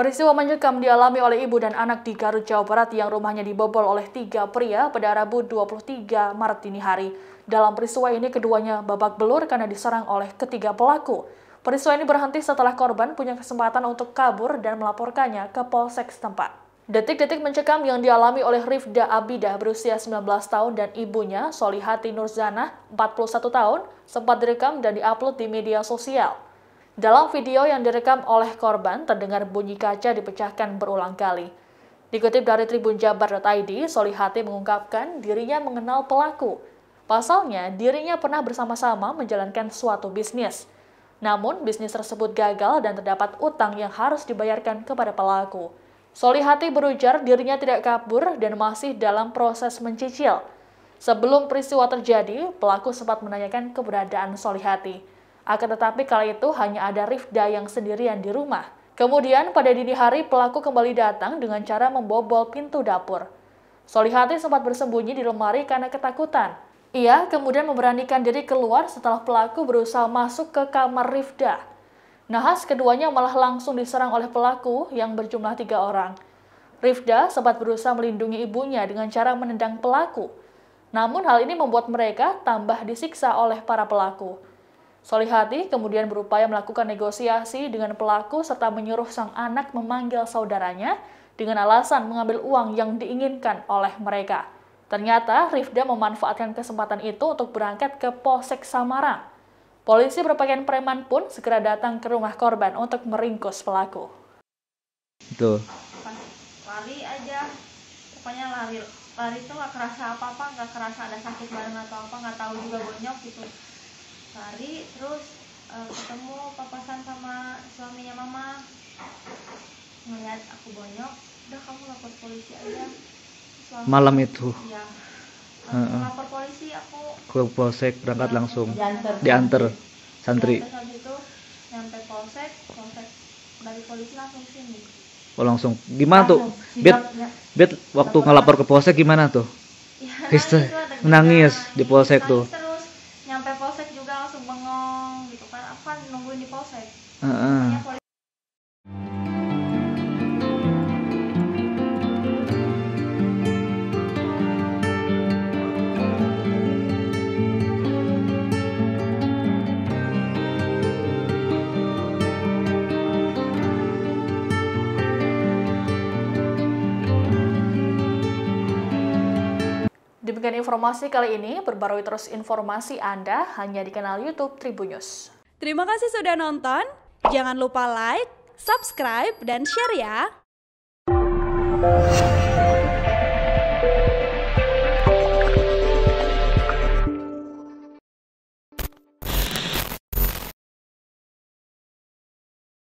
Peristiwa menyekam dialami oleh ibu dan anak di Garut, Jawa Barat yang rumahnya dibobol oleh tiga pria pada Rabu 23 Maret dini hari. Dalam peristiwa ini keduanya babak belur karena diserang oleh ketiga pelaku. Peristiwa ini berhenti setelah korban punya kesempatan untuk kabur dan melaporkannya ke polsek setempat. Detik-detik mencekam yang dialami oleh Rifda Abidah berusia 19 tahun dan ibunya, Solihati Nurzana, 41 tahun, sempat direkam dan diupload di media sosial. Dalam video yang direkam oleh korban, terdengar bunyi kaca dipecahkan berulang kali. Dikutip dari Tribun tribunjabar.id, Solihati mengungkapkan dirinya mengenal pelaku. Pasalnya, dirinya pernah bersama-sama menjalankan suatu bisnis. Namun, bisnis tersebut gagal dan terdapat utang yang harus dibayarkan kepada pelaku. Solihati berujar dirinya tidak kabur dan masih dalam proses mencicil. Sebelum peristiwa terjadi, pelaku sempat menanyakan keberadaan Solihati. Akan tetapi kala itu hanya ada Rifda yang sendirian di rumah. Kemudian pada dini hari pelaku kembali datang dengan cara membobol pintu dapur. Solihati sempat bersembunyi di lemari karena ketakutan. Ia kemudian memberanikan diri keluar setelah pelaku berusaha masuk ke kamar Rifda. Nahas keduanya malah langsung diserang oleh pelaku yang berjumlah tiga orang. Rifda sempat berusaha melindungi ibunya dengan cara menendang pelaku. Namun hal ini membuat mereka tambah disiksa oleh para pelaku. Solihati kemudian berupaya melakukan negosiasi dengan pelaku serta menyuruh sang anak memanggil saudaranya dengan alasan mengambil uang yang diinginkan oleh mereka. Ternyata Rifda memanfaatkan kesempatan itu untuk berangkat ke Polsek Samarang. Polisi berpakaian preman pun segera datang ke rumah korban untuk meringkus pelaku. Itu. Lari aja, pokoknya lari lari itu nggak kerasa apa-apa, nggak kerasa ada sakit badan atau apa, nggak tahu juga bonyok gitu lari terus uh, ketemu papasan sama suaminya mama melihat aku bonyok udah kamu lapor polisi aja Suami, malam itu ya, lapor polisi aku ke polsek berangkat iya, langsung diantar dianter santri dianter, itu nyampe polsek polsek dari polisi langsung sini oh langsung gimana tuh bet bet ya. waktu ngelapor ke polsek gimana tuh ya, nangis, nangis di polsek tuh gitu kan aku kan nungguin di polsek uh -uh. Demikian informasi kali ini, berbarui terus informasi Anda hanya di kanal YouTube Tribun Terima kasih sudah nonton. Jangan lupa like, subscribe, dan share ya.